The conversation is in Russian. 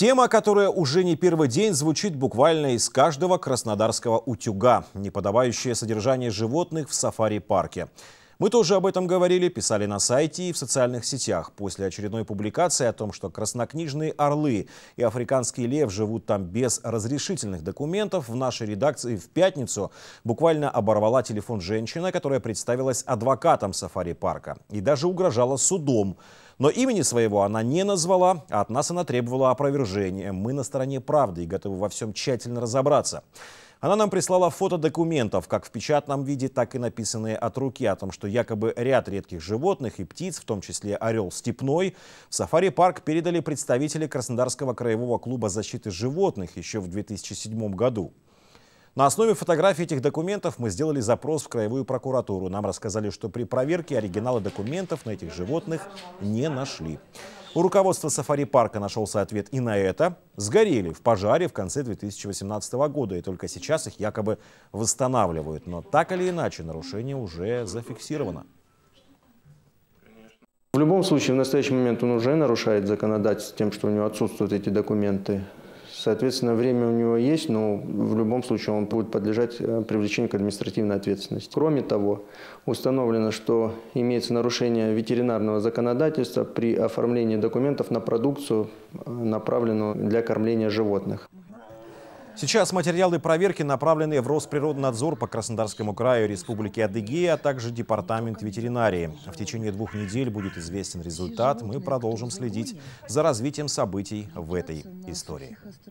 Тема, которая уже не первый день звучит буквально из каждого краснодарского утюга. Неподобающее содержание животных в сафари-парке. Мы тоже об этом говорили, писали на сайте и в социальных сетях. После очередной публикации о том, что краснокнижные орлы и африканский лев живут там без разрешительных документов, в нашей редакции в пятницу буквально оборвала телефон женщина, которая представилась адвокатом сафари-парка и даже угрожала судом. Но имени своего она не назвала, а от нас она требовала опровержения. Мы на стороне правды и готовы во всем тщательно разобраться. Она нам прислала фото документов, как в печатном виде, так и написанные от руки, о том, что якобы ряд редких животных и птиц, в том числе орел степной, в сафари-парк передали представители Краснодарского краевого клуба защиты животных еще в 2007 году. На основе фотографий этих документов мы сделали запрос в Краевую прокуратуру. Нам рассказали, что при проверке оригиналы документов на этих животных не нашли. У руководства сафари-парка нашелся ответ и на это. Сгорели в пожаре в конце 2018 года, и только сейчас их якобы восстанавливают. Но так или иначе, нарушение уже зафиксировано. В любом случае, в настоящий момент он уже нарушает законодательство тем, что у него отсутствуют эти документы. Соответственно, время у него есть, но в любом случае он будет подлежать э, привлечению к административной ответственности. Кроме того, установлено, что имеется нарушение ветеринарного законодательства при оформлении документов на продукцию, э, направленную для кормления животных. Сейчас материалы проверки направлены в Росприроднадзор по Краснодарскому краю Республики Адыгея, а также Департамент ветеринарии. В течение двух недель будет известен результат. Мы продолжим следить за развитием событий в этой истории.